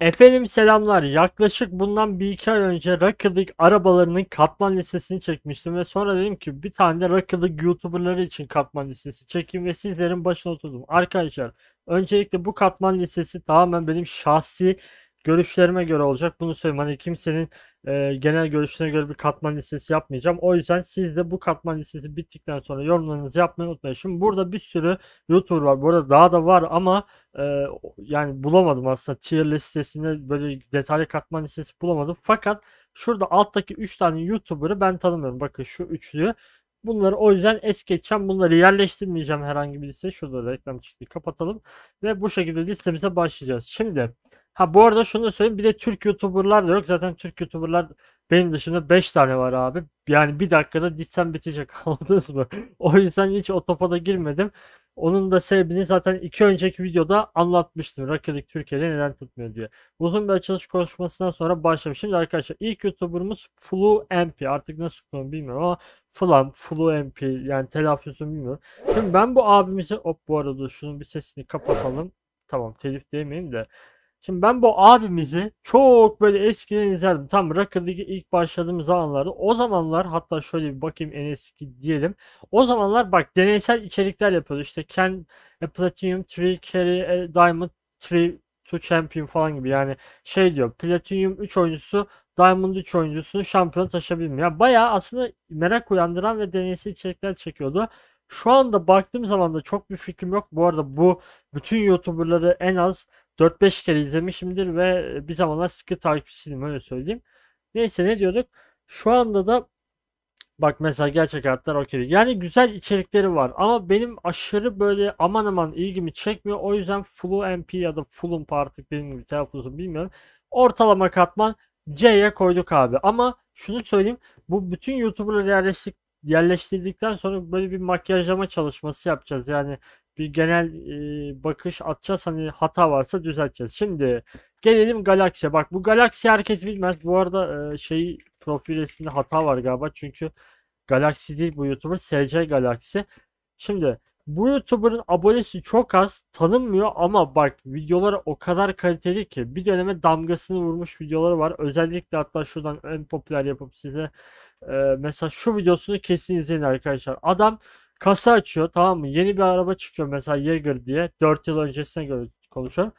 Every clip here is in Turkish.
Efendim selamlar. Yaklaşık bundan bir iki ay önce Rocket arabalarının katman listesini çekmiştim ve sonra dedim ki bir tane de Rocket YouTuber'ları için katman listesi çekeyim ve sizlerin başına oturdum. Arkadaşlar öncelikle bu katman listesi tamamen benim şahsi görüşlerime göre olacak. Bunu söyleyeyim. Hani kimsenin e, genel görüşüne göre bir katman listesi yapmayacağım. O yüzden siz de bu katman listesi bittikten sonra yorumlarınızı yapmayı unutmayın. Şimdi burada bir sürü YouTuber var. Burada daha da var ama e, yani bulamadım aslında. Tier listesinde böyle detaylı katman listesi bulamadım. Fakat şurada alttaki 3 tane YouTuber'ı ben tanımıyorum. Bakın şu üçlüyü. Bunları o yüzden es geçeceğim. Bunları yerleştirmeyeceğim herhangi bir liste. Şurada reklam çıktı. Kapatalım. Ve bu şekilde listemize başlayacağız. Şimdi Ha bu arada şunu da söyleyeyim bir de Türk YouTuber'lar da yok. Zaten Türk YouTuber'lar benim dışında 5 tane var abi. Yani bir dakikada ditsem bitecek anladınız mı? O yüzden hiç o topa da girmedim. Onun da sebebini zaten iki önceki videoda anlatmıştım. Rocket League Türkiye'de neden tutmuyor diye. Uzun bir açılış konuşmasından sonra başlamış. Şimdi arkadaşlar ilk YouTuber'ımız Flu MP. Artık nasıl okunuyor bilmiyorum ama Flam, Flu MP yani telaffuzunu bilmiyorum. Şimdi ben bu abimizi hop bu arada şunun bir sesini kapatalım. Tamam telif demeyeyim de. Şimdi ben bu abimizi çok böyle eskiden izlerdim. Tam Rocket League ilk başladığımız zamanları. O zamanlar hatta şöyle bir bakayım en eski diyelim. O zamanlar bak deneysel içerikler yapıyordu. İşte Ken a e, Platinum Tree Carry a e, Diamond Tree to Champion falan gibi. Yani şey diyor Platinum 3 oyuncusu Diamond 3 oyuncusunu şampiyon taşıyabilir Yani bayağı aslında merak uyandıran ve deneysel içerikler çekiyordu. Şu anda baktığım zaman da çok bir fikrim yok. Bu arada bu bütün YouTuber'ları en az 4-5 kere izlemişimdir ve e, bir zamanlar sıkı takipçisiydim öyle söyleyeyim. Neyse ne diyorduk? Şu anda da bak mesela gerçek hayatlar okey. Yani güzel içerikleri var ama benim aşırı böyle aman aman ilgimi çekmiyor. O yüzden Flu MP ya da Flu'm artık dediğim gibi telaffuzu bilmiyorum. Ortalama katman C'ye koyduk abi. Ama şunu söyleyeyim. Bu bütün YouTuber'ları yerleştik, yerleştirdikten sonra böyle bir makyajlama çalışması yapacağız. Yani bir genel e, bakış atacağız. Hani hata varsa düzelteceğiz. Şimdi gelelim Galaxy'e. Bak bu Galaxy herkes bilmez. Bu arada e, şey profil resminde hata var galiba. Çünkü Galaxy değil bu YouTuber. SC Galaxy. Şimdi bu YouTuber'ın abonesi çok az tanınmıyor ama bak videoları o kadar kaliteli ki bir döneme damgasını vurmuş videoları var. Özellikle hatta şuradan en popüler yapıp size e, mesela şu videosunu kesin izleyin arkadaşlar. Adam Kasa açıyor tamam mı? Yeni bir araba çıkıyor mesela Jaeger diye. 4 yıl öncesine göre konuşuyorum.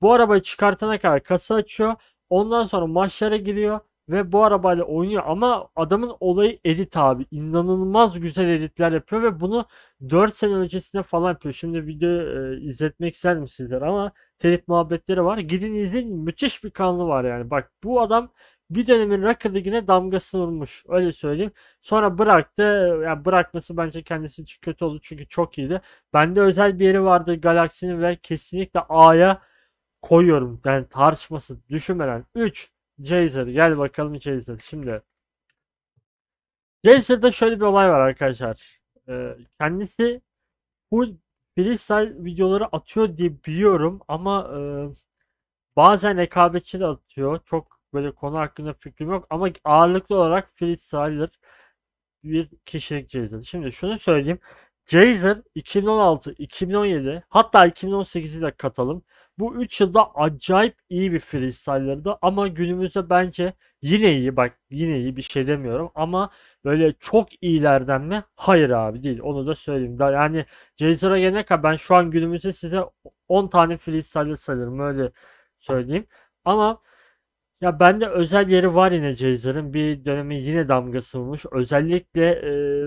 Bu arabayı çıkartana kadar kasa açıyor. Ondan sonra maçlara giriyor ve bu arabayla oynuyor ama adamın olayı edit abi. İnanılmaz güzel editler yapıyor ve bunu 4 sene öncesinde falan yapıyor. Şimdi video e, izletmek ister misinizler? ama telif muhabbetleri var. Gidin izleyin müthiş bir kanlı var yani. Bak bu adam bir dönemin Rocket League'ine damgasını vurmuş. Öyle söyleyeyim. Sonra bıraktı. Yani bırakması bence kendisi için kötü oldu çünkü çok iyiydi. Bende özel bir yeri vardı Galaxy'nin ve kesinlikle A'ya koyuyorum. Yani tartışması düşünmeden. 3. Jazer. Gel bakalım Jazer. Şimdi Jazer'da şöyle bir olay var arkadaşlar. Ee, kendisi full freestyle videoları atıyor diye biliyorum ama bazen rekabetçi de atıyor. Çok böyle konu hakkında fikrim yok ama ağırlıklı olarak freestyler bir kişilik Jazer. Şimdi şunu söyleyeyim. Jazer 2016, 2017 hatta 2018'i de katalım. Bu 3 yılda acayip iyi bir freestyler'dı ama günümüzde bence yine iyi bak yine iyi bir şey demiyorum ama böyle çok iyilerden mi? Hayır abi değil onu da söyleyeyim. daha yani Jazer'a gelene kadar ben şu an günümüzde size 10 tane freestyler sayarım öyle söyleyeyim. Ama ya bende özel yeri var yine Jazer'ın. Bir dönemi yine damgası vurmuş. Özellikle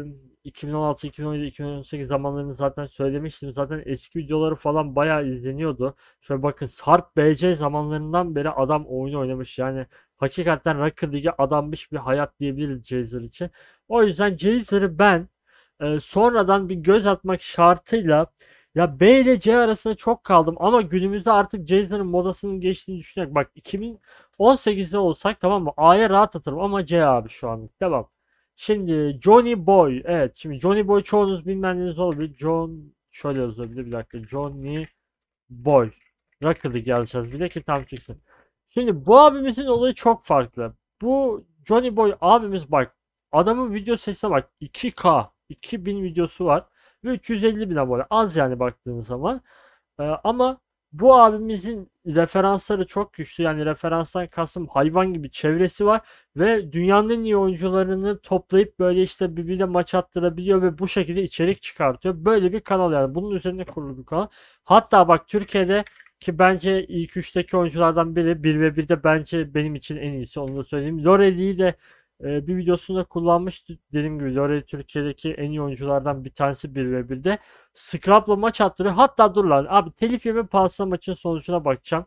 e, 2016, 2017, 2018 zamanlarını zaten söylemiştim. Zaten eski videoları falan bayağı izleniyordu. Şöyle bakın Sarp BC zamanlarından beri adam oyunu oynamış. Yani hakikaten Rocket League'e adanmış bir hayat diyebiliriz Jazer için. O yüzden Jazer'ı ben e, sonradan bir göz atmak şartıyla ya B ile C arasında çok kaldım ama günümüzde artık Jazzer'ın modasının geçtiğini düşünerek bak 2000 18'de olsak tamam mı? A'ya rahat atarım ama C abi şu anlık. Devam. Şimdi Johnny Boy. Evet şimdi Johnny Boy çoğunuz bilmeniz olabilir. John şöyle yazılabilir bir dakika. Johnny Boy. Rakılı geleceğiz bir de ki tam çıksın. Şimdi bu abimizin olayı çok farklı. Bu Johnny Boy abimiz bak adamın video sesine bak 2K 2000 videosu var ve 350 bin abone az yani baktığınız zaman ee, ama bu abimizin referansları çok güçlü. Yani referanstan kasım hayvan gibi çevresi var ve dünyanın en iyi oyuncularını toplayıp böyle işte birbirine maç attırabiliyor ve bu şekilde içerik çıkartıyor. Böyle bir kanal yani. Bunun üzerine kurulu bir kanal. Hatta bak Türkiye'de ki bence ilk üçteki oyunculardan biri 1 ve 1'de bence benim için en iyisi onu da söyleyeyim. Loreli'yi de ee, bir videosunda kullanmış dediğim gibi Lorel'i Türkiye'deki en iyi oyunculardan bir tanesi bir ve birde. Scrap'la maç attırıyor. Hatta dur lan abi telif yeme pahasına maçın sonucuna bakacağım.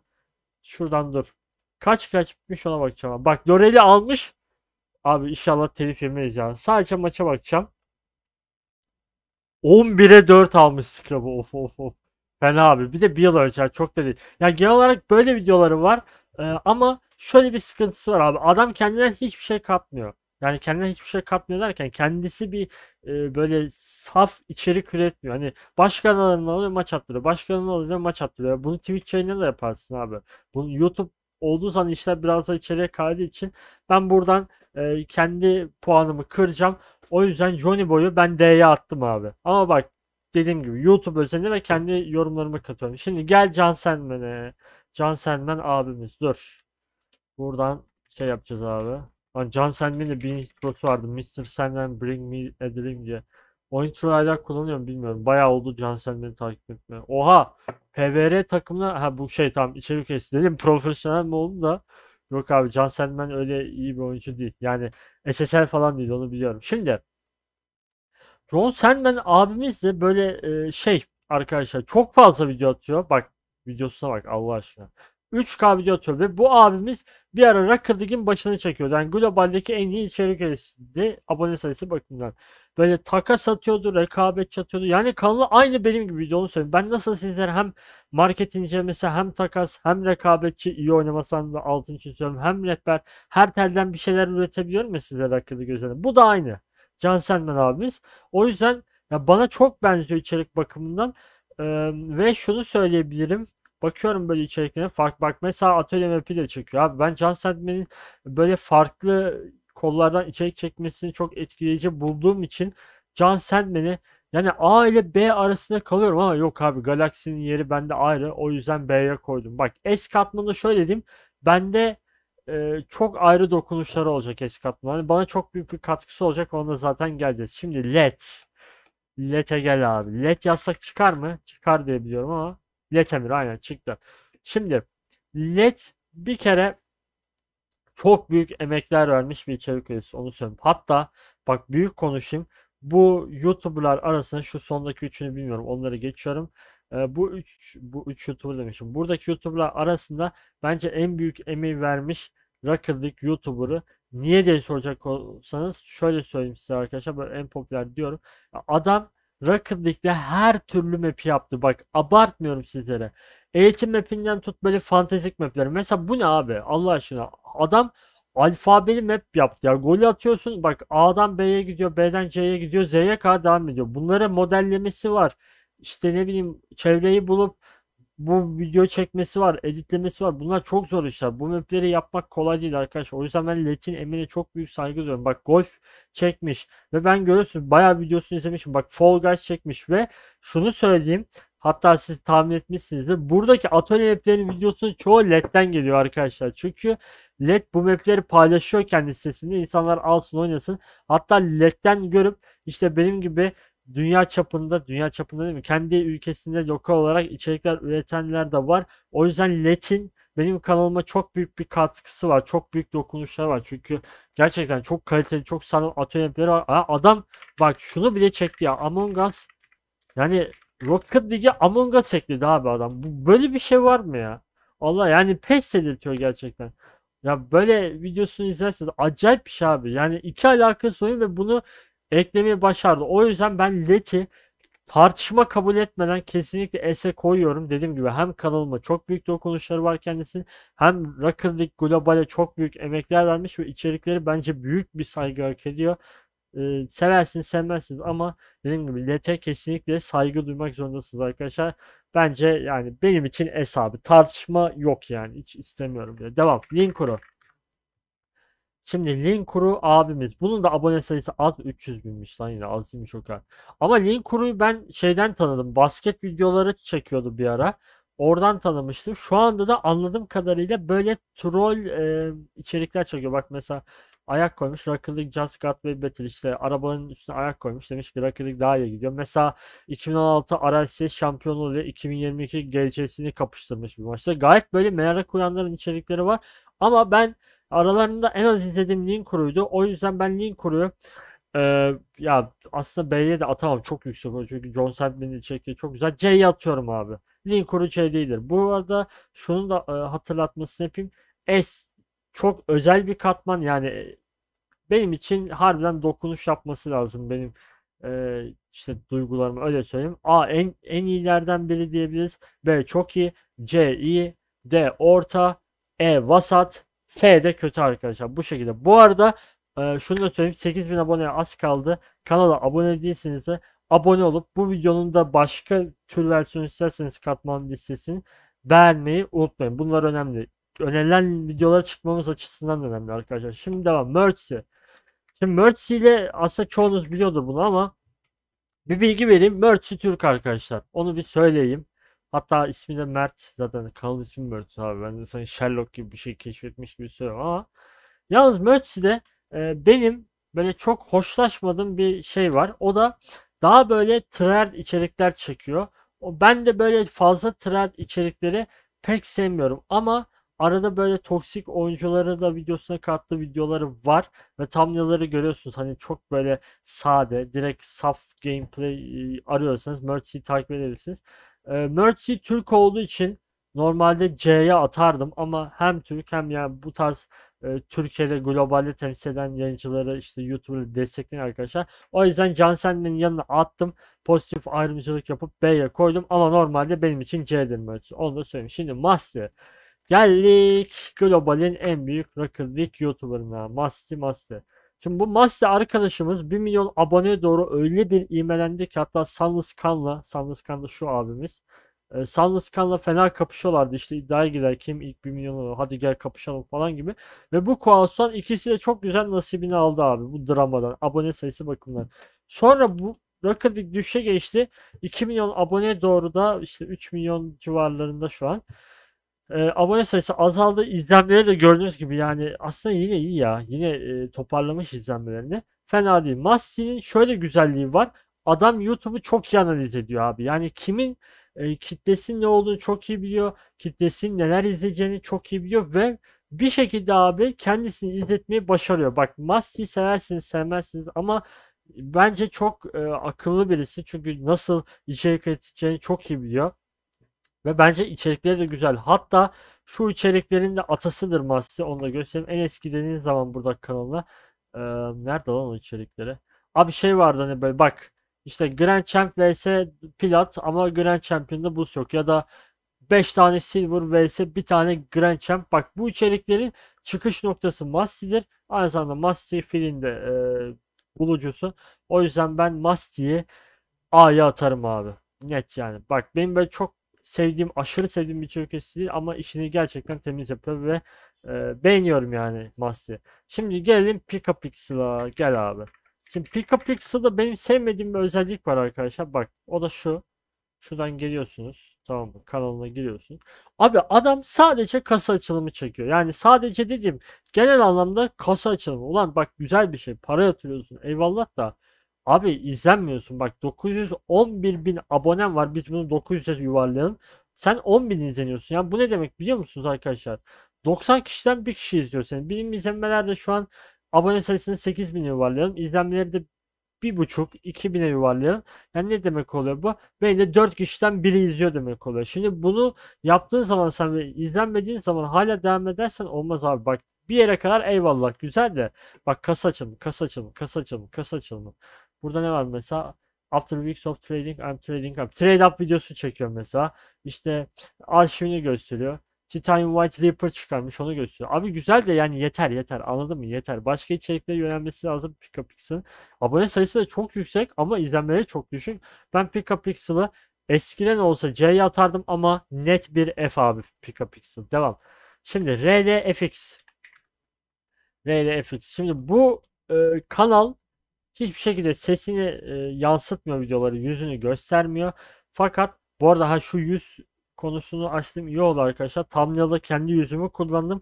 Şuradan dur. Kaç kaç bitmiş ona bakacağım. Bak Lorel'i almış. Abi inşallah telif yemeyiz yani. Sadece maça bakacağım. 11'e 4 almış Scrap'ı. Of of of. Fena abi. Bir de bir yıl önce çok da değil. Yani genel olarak böyle videoları var. Ee, ama şöyle bir sıkıntısı var abi. Adam kendinden hiçbir şey katmıyor. Yani kendinden hiçbir şey katmıyor derken kendisi bir e, böyle saf içerik üretmiyor. Hani başkanların kanallarından oluyor maç attırıyor. başkanın kanalından oluyor maç attırıyor. Bunu Twitch yayınına da yaparsın abi. Bunu YouTube olduğu zaman işler biraz da içeriye kaydığı için ben buradan e, kendi puanımı kıracağım. O yüzden Johnny Boy'u ben D'ye attım abi. Ama bak dediğim gibi YouTube özelinde ve kendi yorumlarımı katıyorum. Şimdi gel Can Senmen'e. Can Senmen abimiz dur. Buradan şey yapacağız abi. Lan John Sandman'in bir introsu vardı. Mr. Sandman Bring Me A Dream diye. O intro hala kullanıyorum bilmiyorum. Bayağı oldu John Sandman'i takip etme. Oha! PVR takımına... Ha bu şey tam içerik üyesi dedim. Profesyonel mi oldu da? Yok abi John Sandman öyle iyi bir oyuncu değil. Yani SSL falan değil onu biliyorum. Şimdi John Sandman abimiz de böyle e, şey arkadaşlar çok fazla video atıyor. Bak videosuna bak Allah aşkına. 3K video ve bu abimiz bir ara Rocket League'in başını çekiyordu. Yani globaldeki en iyi içerik üreticisi abone sayısı bakımından. Böyle takas atıyordu, rekabet çatıyordu. Yani kanalı aynı benim gibi videomu söyleyeyim. Ben nasıl sizlere hem market incelemesi hem takas hem rekabetçi iyi oynamasam da altın için söylüyorum hem rehber her telden bir şeyler üretebiliyorum ya sizler Rocket League üzerine. Bu da aynı. Can Selman abimiz. O yüzden ya bana çok benziyor içerik bakımından. Ee, ve şunu söyleyebilirim bakıyorum böyle içeriklerine fark bak mesela Atölye MP de çekiyor abi ben Can Sentmen'in böyle farklı kollardan içerik çekmesini çok etkileyici bulduğum için Can Sentmen'i yani A ile B arasında kalıyorum ama yok abi Galaxy'nin yeri bende ayrı o yüzden B'ye koydum. Bak S katmanı şöyle diyeyim bende e, çok ayrı dokunuşlar olacak S katmanı. Yani bana çok büyük bir katkısı olacak onda zaten geleceğiz. Şimdi LED. LED'e gel abi. LED yazsak çıkar mı? Çıkar diye biliyorum ama Let emir aynen çıktı. Şimdi Let bir kere çok büyük emekler vermiş bir içerik üyesi onu söyleyeyim. Hatta bak büyük konuşayım. Bu YouTuber'lar arasında şu sondaki üçünü bilmiyorum. Onları geçiyorum. Ee, bu üç bu üç YouTuber demişim. Buradaki YouTuber'lar arasında bence en büyük emeği vermiş Rocket YouTuber'ı niye diye soracak olsanız şöyle söyleyeyim size arkadaşlar böyle en popüler diyorum. Adam Rocket League'de her türlü map yaptı. Bak abartmıyorum sizlere. Eğitim mapinden tut böyle fantezik mapleri. Mesela bu ne abi? Allah aşkına. Adam alfabeli map yaptı ya. Golü atıyorsun bak A'dan B'ye gidiyor, B'den C'ye gidiyor, Z'ye kadar devam ediyor. Bunlara modellemesi var. İşte ne bileyim çevreyi bulup bu video çekmesi var, editlemesi var. Bunlar çok zor işler. Bu mapleri yapmak kolay değil arkadaşlar. O yüzden ben Letin Emin'e çok büyük saygı duyuyorum. Bak golf çekmiş ve ben görüyorsun bayağı videosunu izlemişim. Bak Fall Guys çekmiş ve şunu söyleyeyim. Hatta siz tahmin etmişsinizdir. Buradaki atölye maplerin videosunun çoğu LED'den geliyor arkadaşlar. Çünkü LED bu mapleri paylaşıyor kendi sitesinde. İnsanlar alsın oynasın. Hatta LED'den görüp işte benim gibi dünya çapında, dünya çapında değil mi? Kendi ülkesinde lokal olarak içerikler üretenler de var. O yüzden Latin benim kanalıma çok büyük bir katkısı var. Çok büyük dokunuşlar var. Çünkü gerçekten çok kaliteli, çok sanat atölyeleri var. adam bak şunu bile çekti ya. Among Us yani Rocket League'e Among Us ekledi abi adam. Bu, böyle bir şey var mı ya? Allah yani pes ediltiyor gerçekten. Ya böyle videosunu izlerseniz acayip bir şey abi. Yani iki alakası oyun ve bunu eklemeyi başardı. O yüzden ben Leti tartışma kabul etmeden kesinlikle S'e koyuyorum. Dediğim gibi hem kanalıma çok büyük dokunuşları var kendisinin hem Rocket League Global'e çok büyük emekler vermiş ve içerikleri bence büyük bir saygı hak ediyor. Ee, seversiniz sevmezsiniz ama dediğim gibi LET'e kesinlikle saygı duymak zorundasınız arkadaşlar. Bence yani benim için S abi tartışma yok yani hiç istemiyorum bile. Devam. Linkoro. Şimdi Linkuru abimiz. Bunun da abone sayısı az 300 binmiş lan yine az değilmiş o kadar. Ama Linkuru'yu ben şeyden tanıdım. Basket videoları çekiyordu bir ara. Oradan tanımıştım. Şu anda da anladığım kadarıyla böyle troll e, içerikler çekiyor. Bak mesela ayak koymuş. Rocket League Just Got Way Better işte arabanın üstüne ayak koymuş. Demiş ki Rocket League daha iyi gidiyor. Mesela 2016 RLCS şampiyonu ile 2022 GC'sini kapıştırmış bir maçta. Gayet böyle merak uyanların içerikleri var. Ama ben Aralarında en az izlediğim Link Crew'ydu. O yüzden ben Link Crew'yu e, ee, ya aslında B'ye de atamam çok yüksek çünkü John Sandman'in çektiği çok güzel. C'ye atıyorum abi. Link Crew C değildir. Bu arada şunu da e, hatırlatmasını yapayım. S çok özel bir katman yani e, benim için harbiden dokunuş yapması lazım benim e, işte duygularımı öyle söyleyeyim. A en en iyilerden biri diyebiliriz. B çok iyi. C iyi. D orta. E vasat. F de kötü arkadaşlar. Bu şekilde. Bu arada e, şunu da söyleyeyim. 8000 aboneye az kaldı. Kanala abone değilseniz de abone olup bu videonun da başka tür versiyonu isterseniz katman listesini beğenmeyi unutmayın. Bunlar önemli. Önerilen videolara çıkmamız açısından önemli arkadaşlar. Şimdi devam. Mercy. Şimdi Mercy ile aslında çoğunuz biliyordur bunu ama bir bilgi vereyim. Mercy Türk arkadaşlar. Onu bir söyleyeyim. Hatta ismi de Mert. Zaten kanalın ismi Mert abi. Ben de sanki Sherlock gibi bir şey keşfetmiş gibi söylüyorum ama. Yalnız Mert'si de e, benim böyle çok hoşlaşmadığım bir şey var. O da daha böyle trend içerikler çekiyor. Ben de böyle fazla trend içerikleri pek sevmiyorum ama arada böyle toksik oyuncuları da videosuna kattığı videoları var ve thumbnail'ları görüyorsunuz. Hani çok böyle sade, direkt saf gameplay e, arıyorsanız Mertsi takip edebilirsiniz. E, ee, Mertzi Türk olduğu için normalde C'ye atardım ama hem Türk hem yani bu tarz e, Türkiye'de globalde temsil eden yayıncıları işte YouTuber'ı destekleyen arkadaşlar. O yüzden Jansen'in yanına attım. Pozitif ayrımcılık yapıp B'ye koydum ama normalde benim için C'dir Mertzi. Onu da söyleyeyim. Şimdi Master. Geldik globalin en büyük Rocket League YouTuber'ına. Masti Masti. Şimdi bu Masse arkadaşımız 1 milyon aboneye doğru öyle bir imelendi ki hatta Sanlis Kan'la, Sanlis Kan'da şu abimiz. E, Sanlis Kan'la fena kapışıyorlardı işte iddiaya girer kim ilk 1 milyon olur hadi gel kapışalım falan gibi. Ve bu koalisyon ikisi de çok güzel nasibini aldı abi bu dramadan abone sayısı bakımından. Sonra bu Rocket League düşe geçti. 2 milyon aboneye doğru da işte 3 milyon civarlarında şu an. E, abone sayısı azaldı. İzlenmeleri de gördüğünüz gibi yani aslında yine iyi ya. Yine e, toparlamış izlenmelerini. Fena değil. Massi'nin şöyle güzelliği var. Adam YouTube'u çok iyi analiz ediyor abi. Yani kimin e, kitlesinin ne olduğunu çok iyi biliyor. Kitlesinin neler izleyeceğini çok iyi biliyor ve bir şekilde abi kendisini izletmeyi başarıyor. Bak Masti seversiniz sevmezsiniz ama bence çok e, akıllı birisi. Çünkü nasıl içerik üreteceğini çok iyi biliyor. Ve bence içerikleri de güzel. Hatta şu içeriklerin de atasıdır Masi. Onu da göstereyim. En eski dediğiniz zaman burada kanalına. Ee, nerede lan o içerikleri? Abi şey vardı hani böyle bak. İşte Grand Champ vs Pilat ama Grand Champion'da buz yok. Ya da 5 tane Silver vs bir tane Grand Champ. Bak bu içeriklerin çıkış noktası Masti'dir. Aynı zamanda Masti filin de e, bulucusu. O yüzden ben Masti'yi A'ya atarım abi. Net yani. Bak benim böyle çok sevdiğim, aşırı sevdiğim bir Çerkes değil ama işini gerçekten temiz yapıyor ve e, beğeniyorum yani Masti. Şimdi gelelim Pika Pixel'a. Gel abi. Şimdi Pika Pixel'da benim sevmediğim bir özellik var arkadaşlar. Bak o da şu. Şuradan geliyorsunuz. Tamam mı? Kanalına giriyorsun. Abi adam sadece kasa açılımı çekiyor. Yani sadece dedim genel anlamda kasa açılımı. Ulan bak güzel bir şey. Para yatırıyorsun. Eyvallah da. Abi izlenmiyorsun bak 911 bin abonen var biz bunu 900'e yuvarlayalım. Sen 10 bin izleniyorsun. Yani bu ne demek biliyor musunuz arkadaşlar? 90 kişiden bir kişi izliyor seni. Benim izlenmelerde şu an abone sayısını 8 bin yuvarlayalım. İzlenmeleri de bir buçuk, iki bine yuvarlayalım. Yani ne demek oluyor bu? Beni de dört kişiden biri izliyor demek oluyor. Şimdi bunu yaptığın zaman sen ve izlenmediğin zaman hala devam edersen olmaz abi. Bak bir yere kadar eyvallah güzel de bak kasa açılımı, kasa açılımı, kasa açılımı, kasa açılımı. Burada ne var mesela? After weeks of trading I'm trading up. Trade up videosu çekiyor mesela. İşte arşivini gösteriyor. Titan White Reaper çıkarmış onu gösteriyor. Abi güzel de yani yeter yeter anladın mı yeter. Başka içeriklere yönelmesi lazım Pickupixel'ın. Abone sayısı da çok yüksek ama izlenmeleri çok düşük. Ben Pickupixel'ı eskiden olsa C'ye atardım ama net bir F abi Pickupixel. Devam. Şimdi RLFX. RLFX. Şimdi bu e, kanal Hiçbir şekilde sesini e, yansıtmıyor videoları, yüzünü göstermiyor. Fakat bu arada ha şu yüz konusunu açtım iyi oldu arkadaşlar. Thumbnail'da kendi yüzümü kullandım.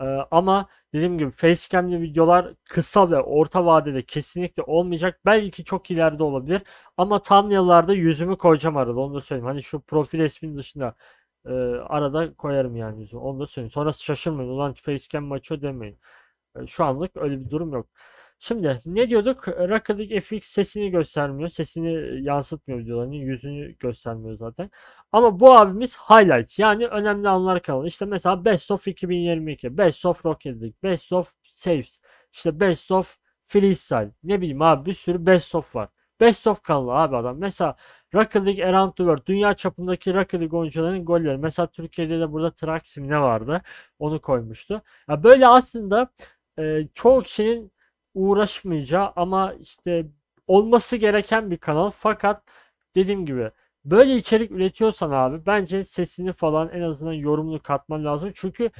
Ee, ama dediğim gibi facecam'li videolar kısa ve orta vadede kesinlikle olmayacak. Belki çok ileride olabilir. Ama thumbnail'larda yüzümü koyacağım arada onu da söyleyeyim. Hani şu profil resmin dışında e, arada koyarım yani yüzümü. Onu da söyleyeyim. Sonrası şaşırmayın. Ulan facecam maçı demeyin. E, şu anlık öyle bir durum yok. Şimdi ne diyorduk? Rocket League FX sesini göstermiyor. Sesini yansıtmıyor diyorlar. Hani yüzünü göstermiyor zaten. Ama bu abimiz highlight. Yani önemli anlar kalan. İşte mesela Best of 2022, Best of Rocket League, Best of Saves, işte Best of Freestyle. Ne bileyim abi bir sürü Best of var. Best of kanalı abi adam. Mesela Rocket League Around the World. Dünya çapındaki Rocket League oyuncularının golleri. Mesela Türkiye'de de burada Traksim ne vardı? Onu koymuştu. Ya böyle aslında e, çoğu kişinin uğraşmayacağı ama işte olması gereken bir kanal. Fakat dediğim gibi böyle içerik üretiyorsan abi bence sesini falan en azından yorumunu katman lazım. Çünkü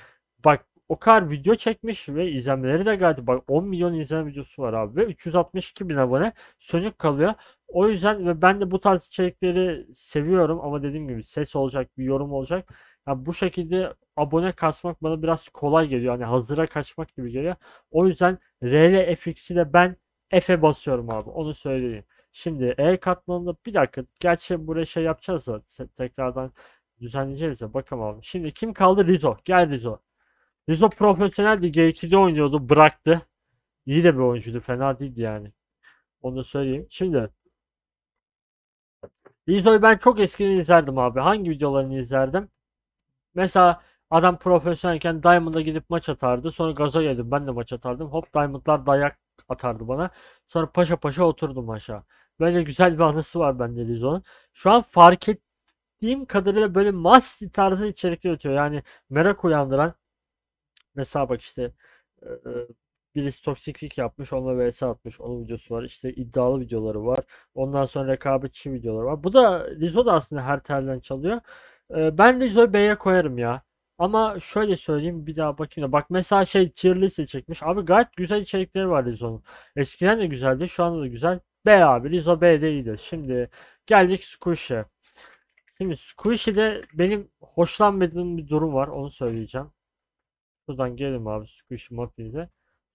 bak o kadar video çekmiş ve izlenmeleri de geldi. Bak 10 milyon izlenme videosu var abi ve 362 bin abone sönük kalıyor. O yüzden ve ben de bu tarz içerikleri seviyorum ama dediğim gibi ses olacak bir yorum olacak. Yani bu şekilde abone kasmak bana biraz kolay geliyor. Hani hazıra kaçmak gibi geliyor. O yüzden RL FX'i de ben F'e basıyorum abi. Onu söyleyeyim. Şimdi E katmanında bir dakika. Gerçi buraya şey yapacağız da tekrardan düzenleyeceğiz de bakalım abi. Şimdi kim kaldı? Rizo. Gel Rizo. Rizo profesyonel bir G2'de oynuyordu. Bıraktı. İyi de bir oyuncuydu. Fena değildi yani. Onu söyleyeyim. Şimdi Rizo'yu ben çok eskiden izlerdim abi. Hangi videolarını izlerdim? Mesela Adam profesyonelken Diamond'a gidip maç atardı. Sonra gaza geldim ben de maç atardım. Hop Diamond'lar dayak atardı bana. Sonra paşa paşa oturdum aşağı. Böyle güzel bir anısı var bende Lizo'nun. Şu an fark ettiğim kadarıyla böyle masti tarzı içerikler ötüyor. Yani merak uyandıran mesela bak işte e, e, birisi toksiklik yapmış onunla vs atmış onun videosu var işte iddialı videoları var ondan sonra rekabetçi videoları var bu da Lizo da aslında her telden çalıyor e, ben Lizo'yu B'ye koyarım ya ama şöyle söyleyeyim bir daha bakayım da. Bak mesela şey tier liste çekmiş. Abi gayet güzel içerikleri var Lizo'nun. Eskiden de güzeldi şu anda da güzel. B abi Lizo B değildi. Şimdi geldik Squishy. Şimdi Squishy'de benim hoşlanmadığım bir durum var onu söyleyeceğim. Buradan gelin abi Squishy mapinize.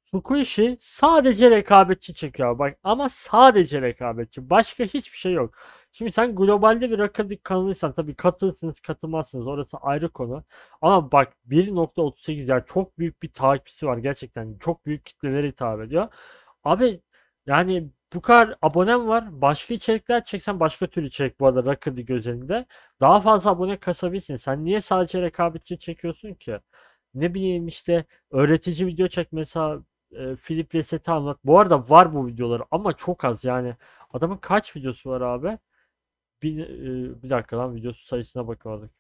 Tsukushi sadece rekabetçi çıkıyor bak ama sadece rekabetçi. Başka hiçbir şey yok. Şimdi sen globalde bir rakip kanalıysan tabii katılırsınız katılmazsınız orası ayrı konu. Ama bak 1.38 yani çok büyük bir takipçisi var gerçekten çok büyük kitlelere hitap ediyor. Abi yani bu kadar abonem var. Başka içerikler çeksen başka türlü çek bu arada Rocket'ı gözünde Daha fazla abone kasabilirsin. Sen niye sadece rekabetçi çekiyorsun ki? Ne bileyim işte öğretici video çek mesela e, Reset'i anlat. Bu arada var bu videoları ama çok az yani. Adamın kaç videosu var abi? Bin, e, bir dakika lan videosu sayısına bakıyorduk.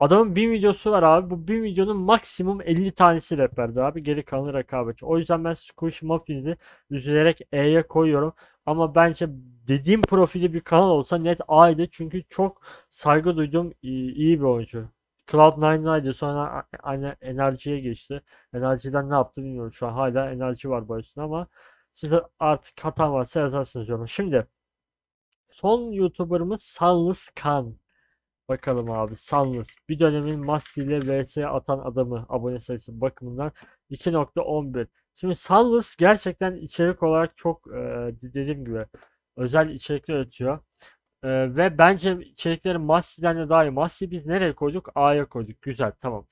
Adamın bin videosu var abi. Bu bin videonun maksimum 50 tanesi rapperdi abi. Geri kalanı rekabetçi. O yüzden ben Squish Muffins'i üzülerek E'ye koyuyorum. Ama bence dediğim profili bir kanal olsa net A'ydı. Çünkü çok saygı duyduğum iyi bir oyuncu. Cloud99'di sonra aynı enerjiye geçti. Enerjiden ne yaptı bilmiyorum şu an hala enerji var boyasında ama siz artık hatan varsa yazarsınız diyorum. Şimdi son YouTuber'ımız Sanlız Kan. Bakalım abi Sanlız. Bir dönemin Massi ile VS atan adamı abone sayısı bakımından 2.11. Şimdi Sanlız gerçekten içerik olarak çok e, dediğim gibi özel içerikler üretiyor. Ee, ve bence içerikleri Massi'den de daha iyi. Massi biz nereye koyduk? A'ya koyduk. Güzel tamam.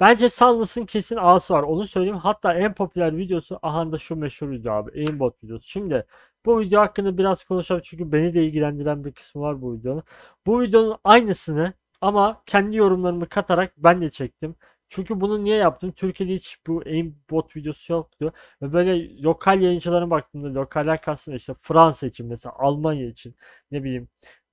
Bence Sunless'ın kesin A'sı var. Onu söyleyeyim. Hatta en popüler videosu da şu meşhur video abi. Aimbot videosu. Şimdi bu video hakkında biraz konuşalım. Çünkü beni de ilgilendiren bir kısmı var bu videonun. Bu videonun aynısını ama kendi yorumlarımı katarak ben de çektim. Çünkü bunu niye yaptım? Türkiye'de hiç bu aimbot videosu yoktu. Ve böyle lokal yayıncılara baktığımda lokaller kastım işte Fransa için mesela Almanya için ne bileyim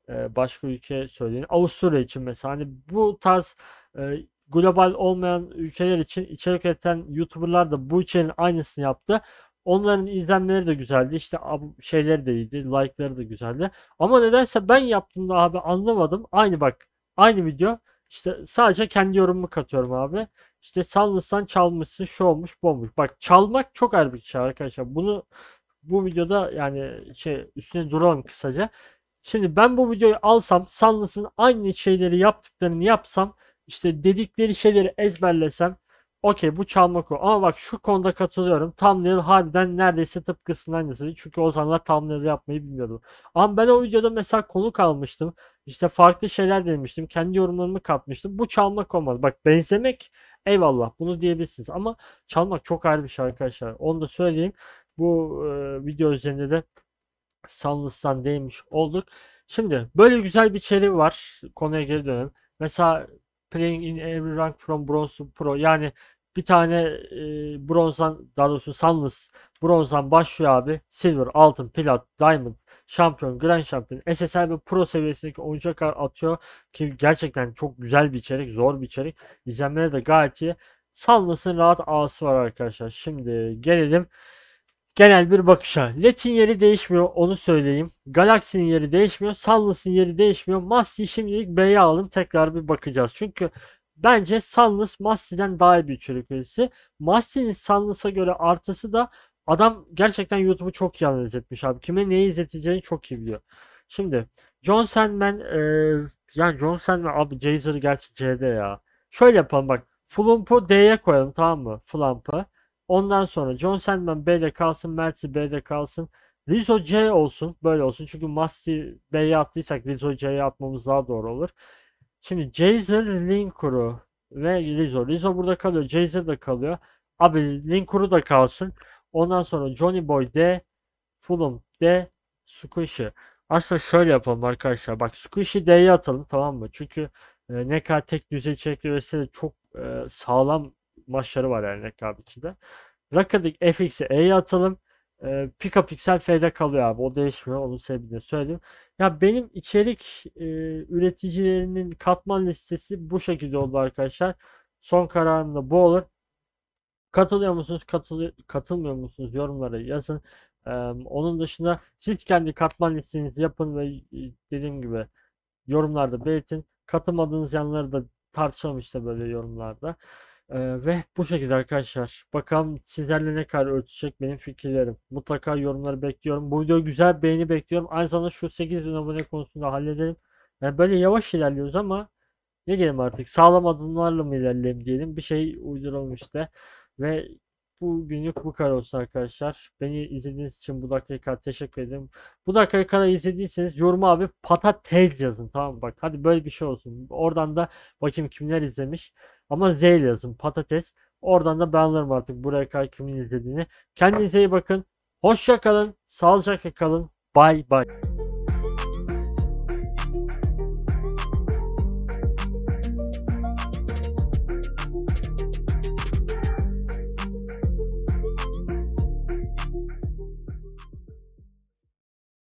e, başka ülke söyleyin. Avusturya için mesela hani bu tarz e, global olmayan ülkeler için içerik üreten YouTuber'lar da bu içeriğin aynısını yaptı. Onların izlenmeleri de güzeldi. İşte şeyleri de iyiydi. Like'ları da güzeldi. Ama nedense ben yaptığımda abi anlamadım. Aynı bak. Aynı video. İşte sadece kendi yorumumu katıyorum abi. İşte Sanlıstan çalmışsın şu olmuş bu olmuş. Bak çalmak çok ayrı bir şey arkadaşlar. Bunu bu videoda yani şey üstüne duralım kısaca. Şimdi ben bu videoyu alsam Sunless'ın aynı şeyleri yaptıklarını yapsam işte dedikleri şeyleri ezberlesem okey bu çalmak o. Ama bak şu konuda katılıyorum. Thumbnail harbiden neredeyse tıpkısının aynısı. Çünkü o zamanlar thumbnail yapmayı bilmiyordum. Ama ben o videoda mesela konu kalmıştım. İşte farklı şeyler demiştim. Kendi yorumlarımı katmıştım. Bu çalmak olmaz. Bak benzemek eyvallah bunu diyebilirsiniz. Ama çalmak çok ayrı bir şey arkadaşlar. Onu da söyleyeyim. Bu e, video üzerinde de Sunless'tan değmiş olduk. Şimdi böyle güzel bir içeriği var. Konuya geri dönelim. Mesela Playing in every rank from bronze to pro. Yani bir tane e, bronzdan daha doğrusu Sunless bronzdan başlıyor abi. Silver, altın, plat, diamond, şampiyon, grand şampiyon, SSL ve pro seviyesindeki oyuncuya kadar atıyor. Ki gerçekten çok güzel bir içerik, zor bir içerik. İzlenmeleri de gayet iyi. Sallasın rahat ağası var arkadaşlar. Şimdi gelelim genel bir bakışa. Let'in yeri değişmiyor onu söyleyeyim. Galaxy'nin yeri değişmiyor. Salmasın yeri değişmiyor. Masti şimdilik B'ye alalım tekrar bir bakacağız. Çünkü bence Sunless Massi'den daha iyi bir içerik üyesi. Massi'nin Salmasa göre artısı da Adam gerçekten YouTube'u çok iyi analiz etmiş abi. Kime neyi izleteceğini çok iyi biliyor. Şimdi John Sandman e, yani John Sandman abi Jazer gerçi C'de ya. Şöyle yapalım bak. Flump'u D'ye koyalım tamam mı? Flump'ı. Ondan sonra John Sandman B'de kalsın. Mertzi B'de kalsın. Rizzo C olsun. Böyle olsun. Çünkü Masti B'ye attıysak Rizzo C'ye atmamız daha doğru olur. Şimdi Jazer Linkur'u ve Rizzo. Rizzo burada kalıyor. Jazer de kalıyor. Abi Linkur'u da kalsın. Ondan sonra Johnny Boy de Fulham de Squishy. Aslında şöyle yapalım arkadaşlar. Bak Squishy D'ye atalım tamam mı? Çünkü e, ne kadar tek düzey içerik üretsi de çok e, sağlam maçları var yani rekabet içinde. Rakıdık FX'i E'ye atalım. E, Pika Pixel F'de kalıyor abi. O değişmiyor. Onun sebebini de söyleyeyim. Ya benim içerik e, üreticilerinin katman listesi bu şekilde oldu arkadaşlar. Son kararım da bu olur. Katılıyor musunuz? Katıl katılmıyor musunuz? Yorumlara yazın. Ee, onun dışında siz kendi katman listenizi yapın ve e, dediğim gibi yorumlarda belirtin. Katılmadığınız yanları da tartışalım işte böyle yorumlarda. Ee, ve bu şekilde arkadaşlar. Bakalım sizlerle ne kadar örtüşecek benim fikirlerim. Mutlaka yorumları bekliyorum. Bu video güzel beğeni bekliyorum. Aynı zamanda şu 8 bin abone konusunda halledelim. Yani böyle yavaş ilerliyoruz ama ne diyelim artık sağlam adımlarla mı ilerleyelim diyelim. Bir şey uyduralım işte. Ve bugünlük bu kadar olsun arkadaşlar. Beni izlediğiniz için bu dakikaya kadar teşekkür ederim. Bu dakikaya kadar izlediyseniz yorum abi patates yazın tamam mı? Bak hadi böyle bir şey olsun. Oradan da bakayım kimler izlemiş. Ama Z yazın patates. Oradan da ben alırım artık buraya kadar kimin izlediğini. Kendinize iyi bakın. Hoşça kalın. Sağlıcakla kalın. Bay bay.